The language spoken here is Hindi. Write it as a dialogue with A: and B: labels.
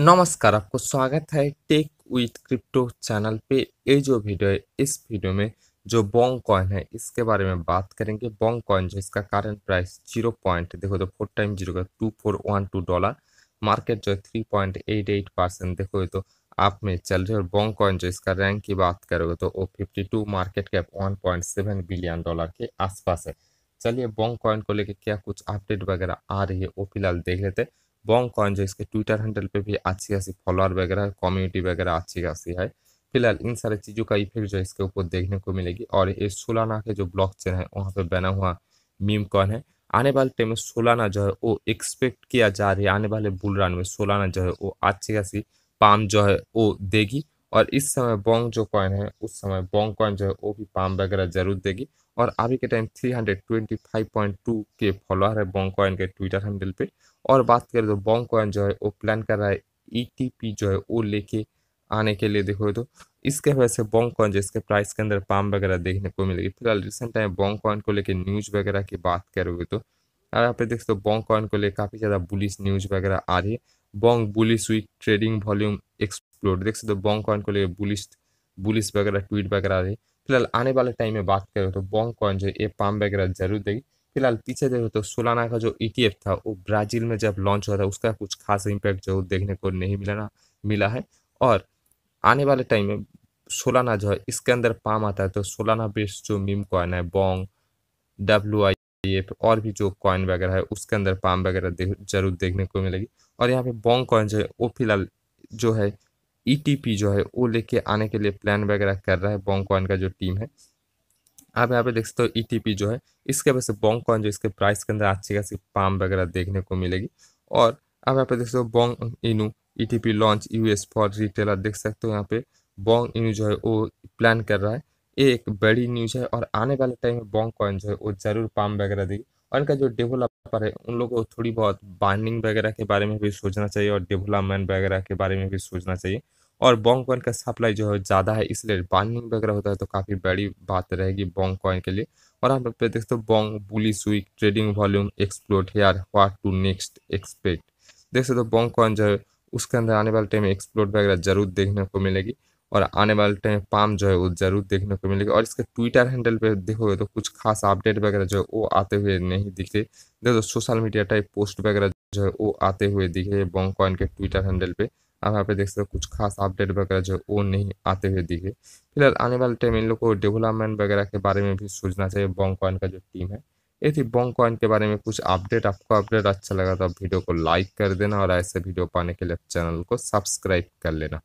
A: नमस्कार आपको स्वागत है टेक विथ क्रिप्टो चैनल पे ये जो वीडियो है इस वीडियो में जो बॉन्ग कॉइन है इसके बारे में बात करेंगे बॉन्ग कॉइन जो इसका करंट प्राइस जीरो पॉइंट देखो तो फोर टाइम जीरो का two four one two dollar market जो है three point eight eight percent देखो तो आप में चल रही है और बॉन्ग कॉइन जो इसका रैंक की बात करोगे तो वो fifty two market cap one point seven billion dollar के आसपास है चलिए बॉन्ग कॉइन को लेकर क्या कुछ अपडेट वगैरह आ रही है वो फिलहाल देख लेते हैं बॉन्ग कॉइन जो इसके ट्विटर हैंडल पे भी अच्छी खासी फॉलोअर वगैरह कम्युनिटी वगैरह अच्छी खासी है फिलहाल इन सारे चीज़ों का इफेक्ट जो इसके ऊपर देखने को मिलेगी और ये सोलाना के जो ब्लॉक चेन है वहाँ पे बना हुआ मीम कॉइन है आने वाले टाइम में सोलाना जो है वो एक्सपेक्ट किया जा रही है आने वाले बुल रन में सोलाना जो है वो अच्छी खासी पाम जो है वो देगी और इस समय बॉन्ग जो कॉइन है उस समय बॉन्ग कॉइन जो है वो भी पाम वगैरह जरूर देगी और अभी के टाइम 325.2 के फॉलोअर है बॉन्ग कॉइन के ट्विटर हैंडल पे और बात करें तो बॉन्ग कॉइन जो है वो प्लान कर रहा है ई e जो है वो लेके आने के लिए देखो तो इसके वजह से बॉन्ग कॉइन जिसके प्राइस के अंदर पाम वगैरह देखने को मिलेगी फिलहाल रिसेंट टाइम बॉन्ग कॉइन को लेकर न्यूज़ वगैरह की बात करोगे तो अगर यहाँ पे देख सकते हो बॉन्ग कॉइन को लेकर काफ़ी ज़्यादा बुलिस न्यूज़ वगैरह आ रही है Bonk bullish with trading volume X float देख सकते हो बॉन्ग कॉइन को लेकर बुलिस बुलिश वगैरह ट्वीट वगैरह रही फिलहाल आने वाले टाइम में बात करें तो बॉन्ग कॉइन जो ये पाम वगैरह जरूर देगी फिलहाल पीछे देखो तो सोलाना का जो ई e था वो ब्राज़ील में जब लॉन्च हुआ था उसका कुछ खास इम्पैक्ट जो देखने को नहीं मिला मिला है और आने वाले टाइम में सोलाना जो है इसके अंदर पाम आता है तो सोलाना बेस्ड जो मीम कॉइन है बॉन्ग डब्ल्यू आई एफ और भी जो कॉइन वगैरह है उसके अंदर पाम वगैरह जरूर देखने को मिलेगी और यहाँ पे बॉन्ग कॉइन जो है वो फिलहाल जो है ईटीपी e जो है वो लेके आने के लिए प्लान वगैरह कर रहा है बॉन्ग का जो टीम है आप यहाँ पे देख सकते हो ईटीपी e जो है इसके वजह से बॉन्ग जो इसके प्राइस के अंदर अच्छी खासी पाम वगैरह देखने को मिलेगी और आप यहाँ पे देख सकते हो Bonk Inu E launch US for retailer देख सकते हो यहाँ पे बॉन्ग इनू जो है वो प्लान कर रहा है ये एक बड़ी न्यूज है और आने वाले टाइम में बॉन्ग कॉइन जो है वो जरूर पाम वगैरह देगी और इनका जो डेवलपर है उन लोगों को थोड़ी बहुत बाइंडिंग वगैरह के बारे में भी सोचना चाहिए और डेवलपमेंट वगैरह के बारे में भी सोचना चाहिए और बॉन्ग कॉइन का सप्लाई जो है ज़्यादा है इसलिए बाइनिंग वगैरह होता है तो काफ़ी बड़ी बात रहेगी बॉन्ग कॉइन के लिए और आप लोग पे देखते हो Bonk bullish trading volume explore here what to next expect देख सकते हो बॉन्ग कॉइन जो है उसके अंदर आने वाले टाइम एक्सप्लोर वगैरह जरूर देखने को मिलेगी और आने वाले टाइम पाम जो है वो जरूर देखने को मिलेगी और इसके ट्विटर हैंडल पे देखोगे तो कुछ खास अपडेट वगैरह जो है वो आते हुए नहीं दिखे देखो सोशल मीडिया टाइप पोस्ट वगैरह जो है वो आते हुए दिखे बॉन्ग कॉइन के ट्विटर हैंडल पे आप यहाँ पे देख सकते हो कुछ खास अपडेट वगैरह जो है वो नहीं आते हुए दिखे फिलहाल आने वाले टाइम इन लोग को डेवलपमेंट वगैरह के बारे में भी सोचना चाहिए बॉन्ग कॉइन का जो टीम है ये थी बॉन्ग कॉइन के बारे में कुछ अपडेट आपको अपडेट अच्छा लगा तो वीडियो को लाइक कर देना और ऐसे वीडियो पाने के लिए चैनल को सब्सक्राइब कर लेना